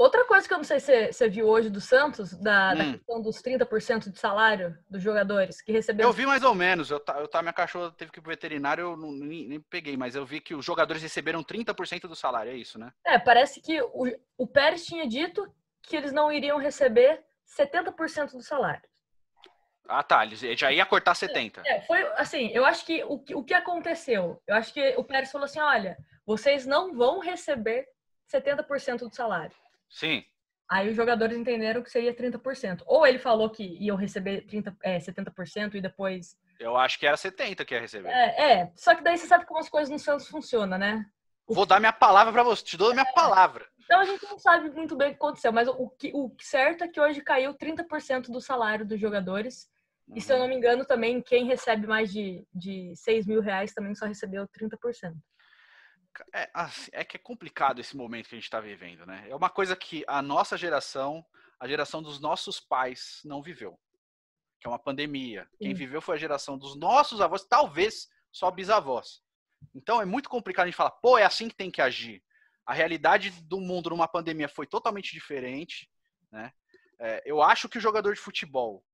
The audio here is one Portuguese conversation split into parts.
Outra coisa que eu não sei se você viu hoje do Santos, da, hum. da questão dos 30% de salário dos jogadores que receberam. Eu vi mais ou menos. Eu, tá, eu tá, minha cachorra teve que ir pro veterinário, eu não, nem, nem, peguei, mas eu vi que os jogadores receberam 30% do salário, é isso, né? É, parece que o, o Pérez tinha dito que eles não iriam receber 70% do salário. Ah, tá. Ele já ia cortar 70. É, é, foi assim, eu acho que o, o que aconteceu? Eu acho que o Pérez falou assim: olha, vocês não vão receber 70% do salário. Sim. Aí os jogadores entenderam que seria 30%. Ou ele falou que iam receber 30, é, 70% e depois. Eu acho que era 70% que ia receber. É, é, só que daí você sabe como as coisas no Santos funcionam, né? O Vou que... dar minha palavra para você, te dou a minha é. palavra. Então a gente não sabe muito bem o que aconteceu, mas o, que, o certo é que hoje caiu 30% do salário dos jogadores. Uhum. E se eu uhum. não me engano, também quem recebe mais de, de 6 mil reais também só recebeu 30% é, assim, é, que é complicado esse momento que a gente está vivendo, né? É uma coisa que a nossa geração, a geração dos nossos pais, não viveu. Que é uma pandemia. Sim. Quem viveu foi a geração dos nossos avós, talvez só bisavós. Então é muito complicado a gente falar, pô, é assim que tem que agir. A realidade do mundo numa pandemia foi totalmente diferente, né? É, eu acho que o jogador de futebol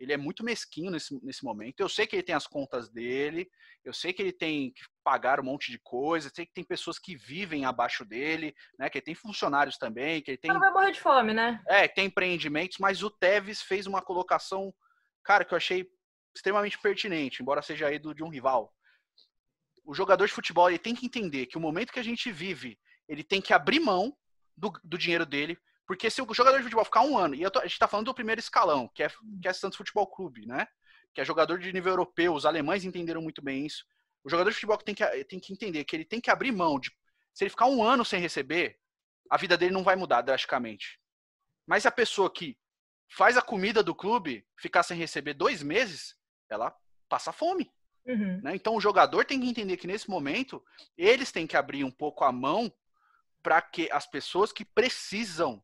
ele é muito mesquinho nesse, nesse momento. Eu sei que ele tem as contas dele, eu sei que ele tem que pagar um monte de coisa, sei que tem pessoas que vivem abaixo dele, né? Que ele tem funcionários também, que ele tem. Não vai morrer de fome, né? É, tem empreendimentos, mas o Tevez fez uma colocação, cara, que eu achei extremamente pertinente, embora seja aí do, de um rival. O jogador de futebol ele tem que entender que o momento que a gente vive, ele tem que abrir mão do, do dinheiro dele porque se o jogador de futebol ficar um ano, e tô, a gente está falando do primeiro escalão, que é, que é Santos Futebol Clube, né? Que é jogador de nível europeu, os alemães entenderam muito bem isso. O jogador de futebol tem que, tem que entender que ele tem que abrir mão de. Se ele ficar um ano sem receber, a vida dele não vai mudar drasticamente. Mas a pessoa que faz a comida do clube ficar sem receber dois meses, ela passa fome. Uhum. Né? Então o jogador tem que entender que nesse momento eles têm que abrir um pouco a mão para que as pessoas que precisam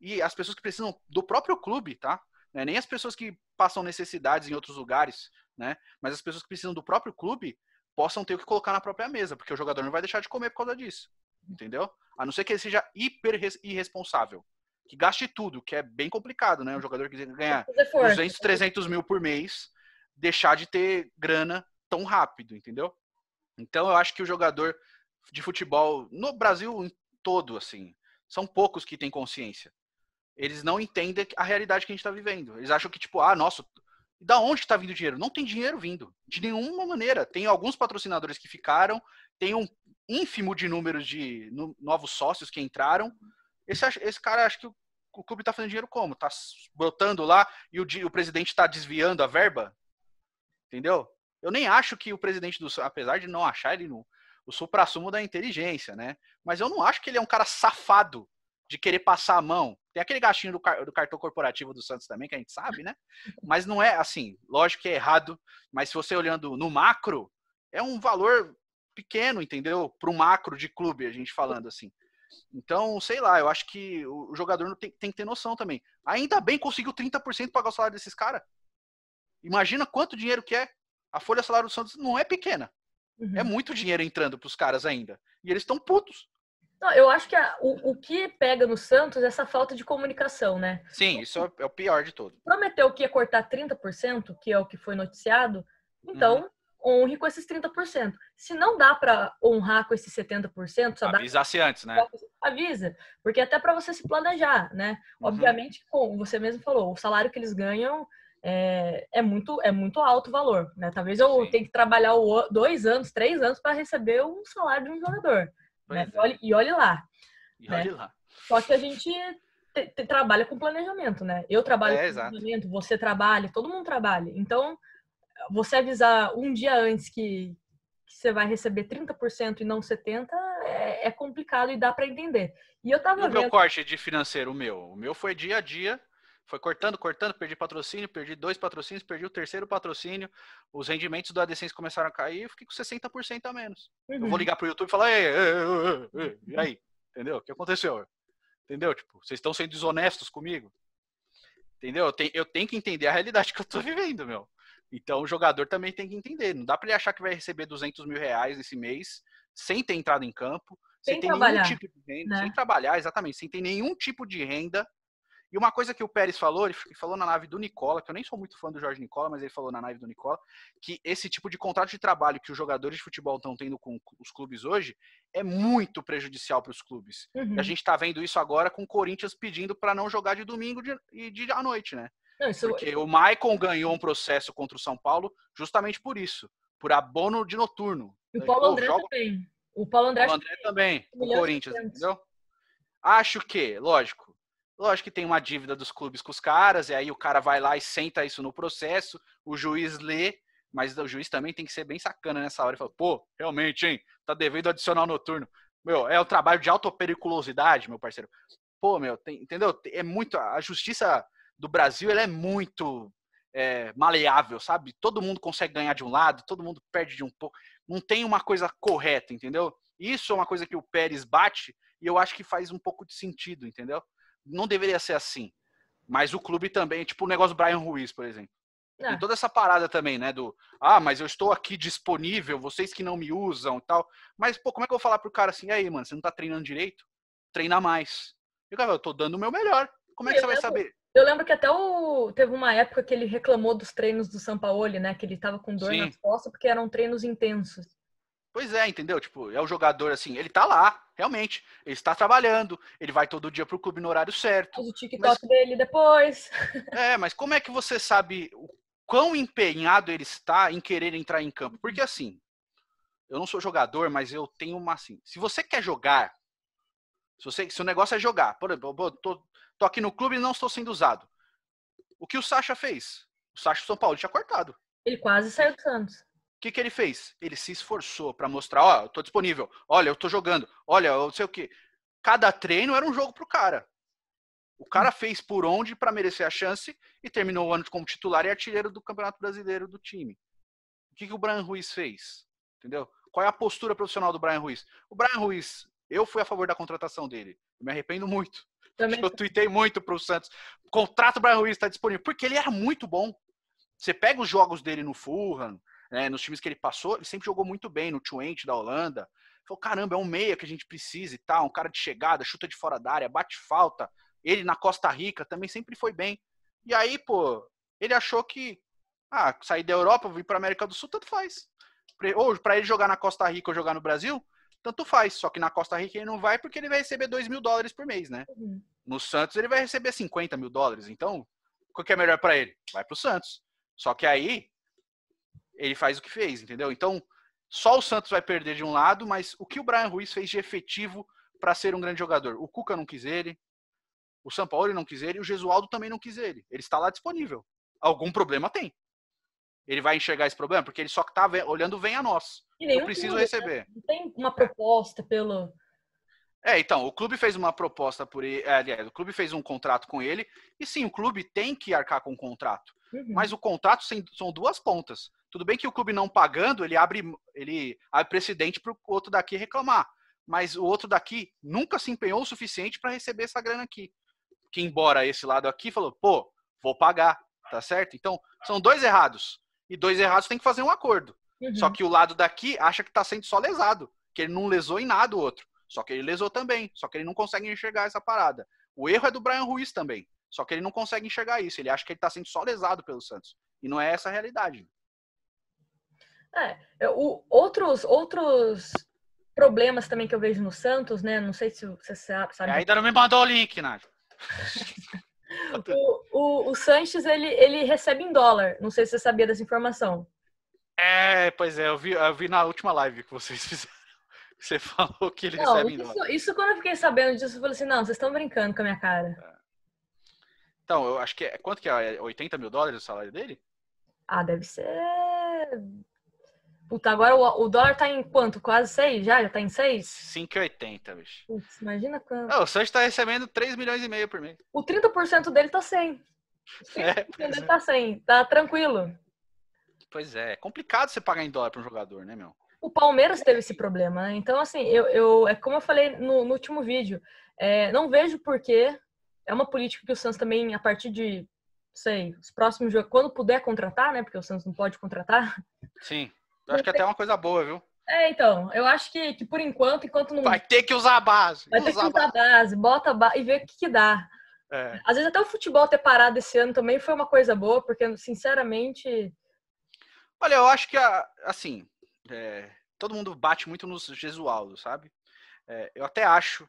e as pessoas que precisam do próprio clube, tá? É nem as pessoas que passam necessidades em outros lugares, né? Mas as pessoas que precisam do próprio clube possam ter o que colocar na própria mesa, porque o jogador não vai deixar de comer por causa disso. Entendeu? A não ser que ele seja hiper irresponsável. Que gaste tudo, que é bem complicado, né? Um jogador que ganha 200, 300 mil por mês, deixar de ter grana tão rápido, entendeu? Então eu acho que o jogador de futebol no Brasil todo, assim, são poucos que têm consciência. Eles não entendem a realidade que a gente está vivendo. Eles acham que, tipo, ah, nossa, da onde está vindo o dinheiro? Não tem dinheiro vindo, de nenhuma maneira. Tem alguns patrocinadores que ficaram, tem um ínfimo de números de novos sócios que entraram. Esse, esse cara acha que o, o clube está fazendo dinheiro como? Está brotando lá e o, o presidente está desviando a verba? Entendeu? Eu nem acho que o presidente do apesar de não achar ele no, o supra-sumo da inteligência, né? Mas eu não acho que ele é um cara safado de querer passar a mão tem aquele gastinho do, do, cartão corporativo do Santos também, que a gente sabe, né? Mas não é assim, lógico que é errado, mas se você olhando no macro, é um valor pequeno, entendeu? Para o macro de clube, a gente falando assim. Então, sei lá, eu acho que o jogador tem, tem que ter noção também. Ainda bem conseguiu 30% pagar o salário desses caras. Imagina quanto dinheiro que é. A folha salário do Santos não é pequena. Uhum. É muito dinheiro entrando para os caras ainda. E eles estão putos. Não, eu acho que a, o, o que pega no Santos é essa falta de comunicação, né? Sim, isso é o é pior de tudo. Prometeu que ia cortar 30%, que é o que foi noticiado, então uhum. honre com esses 30%. Se não dá para honrar com esses 70%, só Avisa-se antes, né? Avisa, porque é até para você se planejar, né? Uhum. Obviamente, como você mesmo falou, o salário que eles ganham é, é, muito é muito alto o valor, né? Talvez eu Sim. tenha que trabalhar dois anos, três anos para receber um salário de um jogador. Né? É. E, olhe, e lá. E né? lá. Só que a gente te, te, trabalha com planejamento, né? Eu trabalho é, com exato. planejamento, você trabalha, todo mundo trabalha. Então, você avisar um dia antes que, que você vai receber 30% e não 70% é, é complicado e dá para entender. E eu tava e vendo... meu corte de financeiro, o meu? O meu foi dia a dia, foi cortando, cortando, perdi patrocínio, perdi dois patrocínios, perdi o terceiro patrocínio. Os rendimentos do AdSense começaram a cair, eu fiquei com 60% a menos. Eu é. vou ligar pro YouTube e falar, ei, ei, ei, e aí? Entendeu? O que aconteceu? Entendeu? Tipo, vocês estão sendo desonestos comigo? Entendeu? Eu, te, eu tenho que entender a realidade que eu tô vivendo, meu. Então o jogador também tem que entender. Não dá para ele achar que vai receber 200 mil reais esse mês sem ter entrado em campo, sem, sem ter nenhum tipo de renda, né? sem trabalhar, exatamente, sem ter nenhum tipo de renda e uma coisa que o Pérez falou, ele falou na nave do Nicola, que eu nem sou muito fã do Jorge Nicola, mas ele falou na nave do Nicola, que esse tipo de contrato de trabalho que os jogadores de futebol estão tendo com os clubes hoje é muito prejudicial para os clubes. Uhum. a gente está vendo isso agora com o Corinthians pedindo para não jogar de domingo e de, de à noite, né? É, é Porque o Maicon ganhou um processo contra o São Paulo justamente por isso, por abono de noturno. E o né? Paulo André joga... também. O Paulo André, é o Paulo André também, o Corinthians, entendeu? Acho que, lógico, Lógico que tem uma dívida dos clubes com os caras, e aí o cara vai lá e senta isso no processo, o juiz lê, mas o juiz também tem que ser bem sacana nessa hora e fala, pô, realmente, hein? Tá devendo adicional noturno. Meu, é um trabalho de alta periculosidade, meu parceiro. Pô, meu, tem, entendeu? É muito. A justiça do Brasil ela é muito é, maleável, sabe? Todo mundo consegue ganhar de um lado, todo mundo perde de um pouco. Não tem uma coisa correta, entendeu? Isso é uma coisa que o Pérez bate e eu acho que faz um pouco de sentido, entendeu? não deveria ser assim. Mas o clube também, tipo o negócio do Brian Ruiz, por exemplo. É. E toda essa parada também, né? Do ah, mas eu estou aqui disponível, vocês que não me usam e tal. Mas, pô, como é que eu vou falar pro cara assim, aí, mano, você não tá treinando direito? Treina mais. E o cara, eu tô dando o meu melhor. Como é que é, eu você lembro, vai saber? Eu lembro que até o. Teve uma época que ele reclamou dos treinos do Sampaoli, né? Que ele tava com dor Sim. nas costas, porque eram treinos intensos. Pois é, entendeu? Tipo, é o jogador assim, ele tá lá, realmente. Ele está trabalhando, ele vai todo dia pro clube no horário certo. Faz o TikTok mas... dele depois. É, mas como é que você sabe o quão empenhado ele está em querer entrar em campo? Porque assim, eu não sou jogador, mas eu tenho uma assim. Se você quer jogar, se, você, se o negócio é jogar, por exemplo, tô, tô aqui no clube e não estou sendo usado. O que o Sacha fez? O Sacha São Paulo tinha cortado. Ele quase saiu do Santos que, que ele fez? Ele se esforçou para mostrar, ó, oh, eu tô disponível, olha, eu tô jogando, olha, eu sei o que. Cada treino era um jogo pro cara. O cara fez por onde para merecer a chance e terminou o ano como titular e artilheiro do Campeonato Brasileiro do time. O que, que o Brian Ruiz fez? Entendeu? Qual é a postura profissional do Brian Ruiz? O Brian Ruiz, eu fui a favor da contratação dele. Eu me arrependo muito. Também. Eu tuitei muito pro Santos. Contrato o Brian Ruiz está disponível. Porque ele era muito bom. Você pega os jogos dele no Fulham, né? Nos times que ele passou, ele sempre jogou muito bem, no Twente da Holanda. Falou, caramba, é um meia que a gente precisa e tal, um cara de chegada, chuta de fora da área, bate falta. Ele na Costa Rica também sempre foi bem. E aí, pô, ele achou que, ah, sair da Europa, vir para América do Sul, tanto faz. Ou para ele jogar na Costa Rica ou jogar no Brasil, tanto faz. Só que na Costa Rica ele não vai porque ele vai receber 2 mil dólares por mês, né? Uhum. No Santos ele vai receber 50 mil dólares. Então, o que é melhor para ele? Vai para o Santos. Só que aí ele faz o que fez, entendeu? Então, só o Santos vai perder de um lado, mas o que o Brian Ruiz fez de efetivo para ser um grande jogador? O Cuca não quis ele, o São Paulo não quis ele, o Gesualdo também não quis ele. Ele está lá disponível. Algum problema tem. Ele vai enxergar esse problema, porque ele só está olhando vem a nós. Eu preciso clube, né? receber. Não tem uma proposta pelo. É, então, o clube fez uma proposta por ele. É, aliás, o clube fez um contrato com ele, e sim, o clube tem que arcar com o um contrato. Uhum. Mas o contrato são duas pontas. Tudo bem que o clube não pagando, ele abre, ele abre precedente para o outro daqui reclamar. Mas o outro daqui nunca se empenhou o suficiente para receber essa grana aqui. Que embora esse lado aqui falou, pô, vou pagar, tá certo? Então, são dois errados. E dois errados tem que fazer um acordo. Uhum. Só que o lado daqui acha que está sendo só lesado, que ele não lesou em nada o outro. Só que ele lesou também, só que ele não consegue enxergar essa parada. O erro é do Brian Ruiz também, só que ele não consegue enxergar isso. Ele acha que ele está sendo só lesado pelo Santos. E não é essa a realidade. É, é, o, outros, outros problemas também que eu vejo no Santos, né? Não sei se você sabe. sabe... Ainda não me mandou o link, Nath. o, o, o Sanches, ele, ele recebe em dólar. Não sei se você sabia dessa informação. É, pois é, eu vi, eu vi na última live que vocês fizeram. Você falou que ele não, recebe isso, em dólar. Isso quando eu fiquei sabendo disso, eu falei assim, não, vocês estão brincando com a minha cara. É. Então, eu acho que. É, quanto que é? 80 é mil dólares o salário dele? Ah, deve ser Puta, agora o, o dólar tá em quanto? Quase 6 já? Já tá em 6? 5,80, bicho. Putz, imagina quanto. Não, ah, o Sancho tá recebendo 3 milhões e meio por mês. O 30% dele tá 100. É, o é, dele é. tá 100. Tá tranquilo. Pois é. É complicado você pagar em dólar pra um jogador, né, meu? O Palmeiras teve esse problema, né? Então, assim, eu, eu é como eu falei no, no último vídeo, é, não vejo porquê. É uma política que o Santos também, a partir de, sei, os próximos jogos, quando puder contratar, né? Porque o Santos não pode contratar. Sim. Eu acho que é até é uma coisa boa, viu? É, então, eu acho que, que por enquanto, enquanto não. Vai ter que usar a base. Vai ter que usar a base, bota a base e ver o que, que dá. É. Às vezes até o futebol ter parado esse ano também foi uma coisa boa, porque, sinceramente. Olha, eu acho que, assim, é, todo mundo bate muito nos Jesualdo, sabe? É, eu até acho.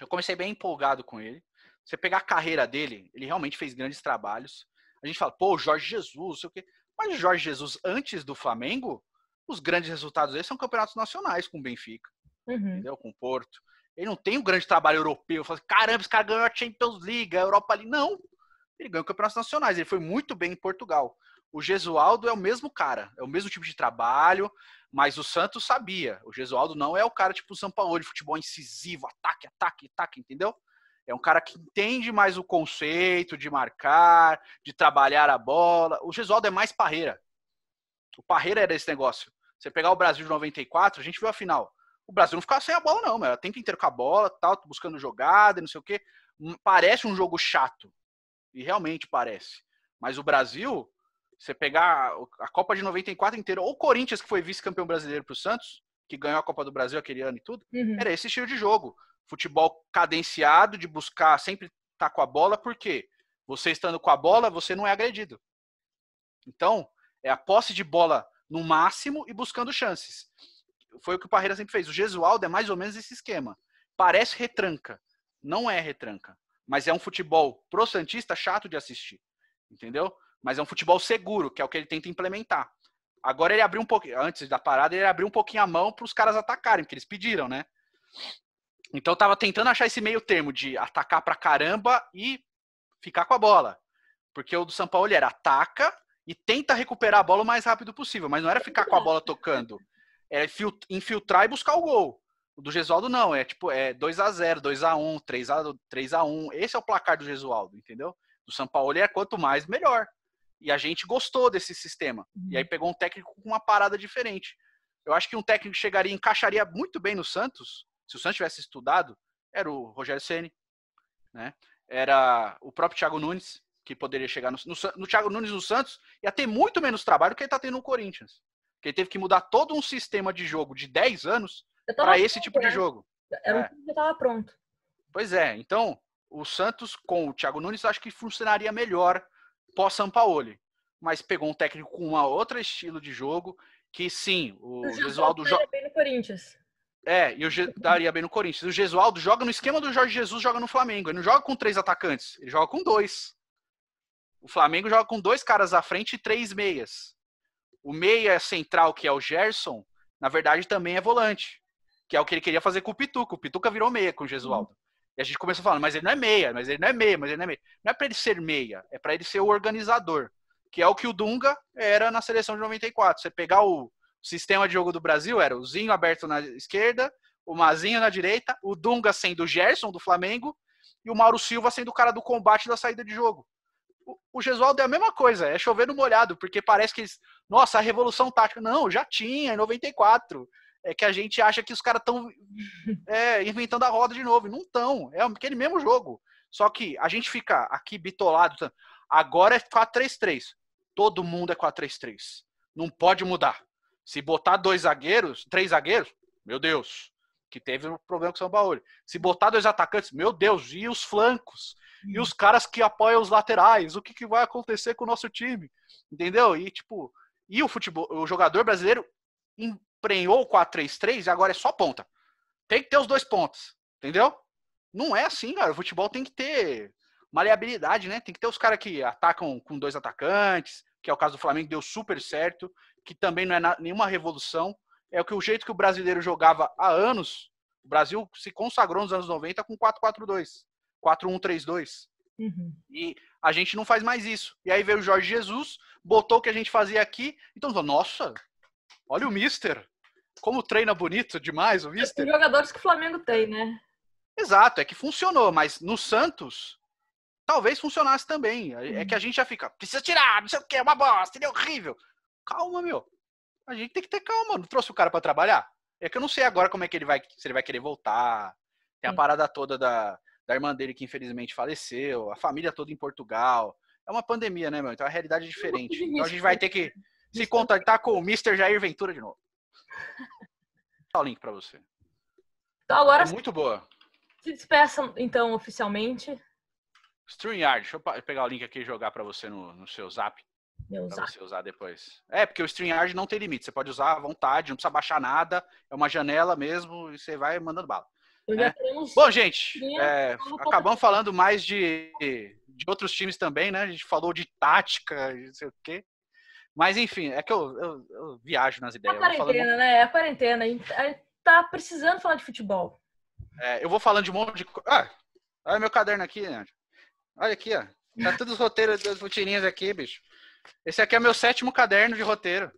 Eu comecei bem empolgado com ele. Você pegar a carreira dele, ele realmente fez grandes trabalhos. A gente fala, pô, Jorge Jesus, sei o quê. Mas Jorge Jesus, antes do Flamengo, os grandes resultados dele são campeonatos nacionais com o Benfica, uhum. entendeu? Com o Porto. Ele não tem um grande trabalho europeu. falo assim, caramba, esse cara ganhou a Champions League, a Europa ali Não. Ele ganhou campeonatos nacionais. Ele foi muito bem em Portugal. O Gesualdo é o mesmo cara, é o mesmo tipo de trabalho, mas o Santos sabia. O Gesualdo não é o cara tipo o São Paulo de futebol incisivo, ataque, ataque, ataque, entendeu? É um cara que entende mais o conceito de marcar, de trabalhar a bola. O Gesualdo é mais parreira. O parreira era é esse negócio. Você pegar o Brasil de 94, a gente viu a final. O Brasil não ficava sem a bola, não, mano. Era o tempo inteiro com a bola, tal, buscando jogada, não sei o quê. Hum, parece um jogo chato. E realmente parece. Mas o Brasil, você pegar a Copa de 94 inteira, ou o Corinthians, que foi vice-campeão brasileiro para o Santos, que ganhou a Copa do Brasil aquele ano e tudo, uhum. era esse estilo de jogo. Futebol cadenciado, de buscar sempre estar tá com a bola, porque você estando com a bola, você não é agredido. Então, é a posse de bola no máximo e buscando chances. Foi o que o Parreira sempre fez. O Gesualdo é mais ou menos esse esquema. Parece retranca. Não é retranca. Mas é um futebol pro Santista chato de assistir. Entendeu? Mas é um futebol seguro, que é o que ele tenta implementar. Agora ele abriu um pouquinho, antes da parada, ele abriu um pouquinho a mão para os caras atacarem, porque eles pediram, né? Então eu tava tentando achar esse meio termo de atacar pra caramba e ficar com a bola. Porque o do São Paulo era ataca, e tenta recuperar a bola o mais rápido possível. Mas não era ficar com a bola tocando. É infiltrar e buscar o gol. O do Gesualdo não, é tipo é 2 a 0 2 a 1 3 a 3 a 1 Esse é o placar do Gesualdo, entendeu? Do São Paulo é quanto mais, melhor. E a gente gostou desse sistema. E aí uhum. pegou um técnico com uma parada diferente. Eu acho que um técnico chegaria, encaixaria muito bem no Santos, se o Santos tivesse estudado, era o Rogério Ceni, né? Era o próprio Thiago Nunes, que poderia chegar no, no, no Thiago Nunes no Santos, ia ter muito menos trabalho que ele está tendo no Corinthians. Que ele teve que mudar todo um sistema de jogo de 10 anos para esse tipo pronto, tipo né? de jogo. Era um é. time que estava pronto. Pois é, então o Santos com o Thiago Nunes acho que funcionaria melhor pós Sampaoli. Mas pegou um técnico com um outro estilo de jogo, que sim, o, o Gesualdo joga. bem no Corinthians. É, e o Ge... daria bem no Corinthians. O Gesualdo joga no esquema do Jorge Jesus, joga no Flamengo. Ele não joga com três atacantes, ele joga com dois. O Flamengo joga com dois caras à frente e três meias. O meia central, que é o Gerson, na verdade também é volante. Que é o que ele queria fazer com o Pituca. O Pituca virou meia com o Jesualdo. Uhum. E a gente começou falando, mas ele não é meia, mas ele não é meia, mas ele não é meia. Não é para ele ser meia, é para ele ser o organizador. Que é o que o Dunga era na seleção de 94. Você pegar o sistema de jogo do Brasil, era o Zinho aberto na esquerda, o Mazinho na direita, o Dunga sendo o Gerson do Flamengo e o Mauro Silva sendo o cara do combate da saída de jogo o Gesualdo é a mesma coisa, é chover no molhado, porque parece que eles, nossa, a revolução tática, não, já tinha em 94. É que a gente acha que os caras estão é, inventando a roda de novo, não estão, é aquele mesmo jogo. Só que a gente fica aqui bitolado, agora é 4-3-3. Todo mundo é 4-3-3. Não pode mudar. Se botar dois zagueiros, três zagueiros, meu Deus, que teve um problema com o São Paulo. Se botar dois atacantes, meu Deus, e os flancos? E os caras que apoiam os laterais? O que, que vai acontecer com o nosso time? Entendeu? E tipo, e o futebol, o jogador brasileiro emprenhou o 4-3-3 e agora é só ponta. Tem que ter os dois pontos, entendeu? Não é assim, cara. O futebol tem que ter maleabilidade, né? Tem que ter os caras que atacam com dois atacantes, que é o caso do Flamengo, deu super certo, que também não é nenhuma revolução, é o que o jeito que o brasileiro jogava há anos. O Brasil se consagrou nos anos 90 com 4-4-2, 4-1-3-2. Uhum. E a gente não faz mais isso. E aí veio o Jorge Jesus, botou o que a gente fazia aqui. Então, nossa, olha o Mister. Como treina bonito demais o Mister. Tem jogadores que o Flamengo tem, né? Exato, é que funcionou, mas no Santos talvez funcionasse também. Uhum. É que uhum. a gente já fica, precisa tirar, não sei o que, é uma bosta, ele é horrível. Calma, meu a gente tem que ter calma. Não trouxe o cara para trabalhar? É que eu não sei agora como é que ele vai, se ele vai querer voltar. Tem a parada toda da, da irmã dele que infelizmente faleceu, a família toda em Portugal. É uma pandemia, né, meu? Então é a realidade é diferente. Então a gente vai ter que se contactar com o Mr. Jair Ventura de novo. Dá o link para você. Então agora é muito boa. Se despeçam então oficialmente. StreamYard, deixa eu pegar o link aqui e jogar para você no, no seu zap pra usar. você usar depois. É, porque o StreamYard não tem limite. Você pode usar à vontade, não precisa baixar nada. É uma janela mesmo e você vai mandando bala. Né? Bom, gente, é, acabamos falando mais de, de outros times também, né? A gente falou de tática, não sei o quê. Mas, enfim, é que eu, eu, eu viajo nas ideias. É a quarentena, falando... né? É a quarentena. A gente tá precisando falar de futebol. É, eu vou falando de um monte de coisa. Ah, olha meu caderno aqui, né? Olha aqui, ó. Tá todos os roteiros, as rotininhas aqui, bicho. Esse aqui é meu sétimo caderno de roteiro.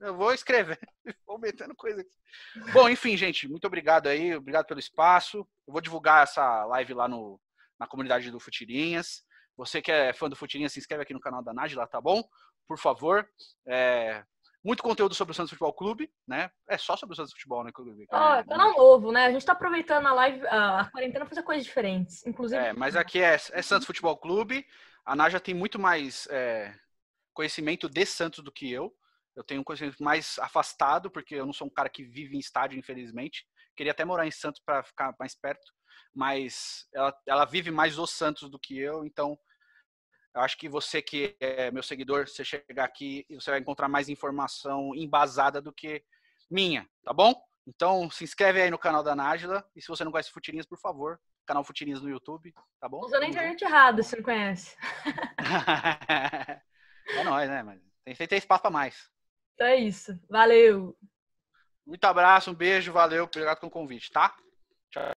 Eu vou escrever, vou metendo coisa aqui. Bom, enfim, gente, muito obrigado aí, obrigado pelo espaço. Eu vou divulgar essa live lá no, na comunidade do Futirinhas. Você que é fã do Futirinhas, se inscreve aqui no canal da lá tá bom? Por favor. É... Muito conteúdo sobre o Santos Futebol Clube, né? É só sobre o Santos Futebol, né? Clube oh, canal novo, né? A gente tá aproveitando a live, a quarentena pra fazer coisas diferentes, inclusive. É, mas aqui é, é Santos Futebol Clube. A Nájila tem muito mais. É conhecimento de Santos do que eu. Eu tenho um conhecimento mais afastado, porque eu não sou um cara que vive em estádio, infelizmente. Queria até morar em Santos para ficar mais perto, mas ela, ela vive mais os Santos do que eu, então eu acho que você que é meu seguidor, você chegar aqui e você vai encontrar mais informação embasada do que minha, tá bom? Então se inscreve aí no canal da Nájila e se você não conhece Futirinhas, por favor, canal Futirinhas no YouTube, tá bom? Usando a uhum. internet errada, você não conhece. É nóis, né? Mas tem que ter espaço para mais. Então é isso. Valeu. Muito abraço, um beijo, valeu. Obrigado pelo convite, tá? Tchau.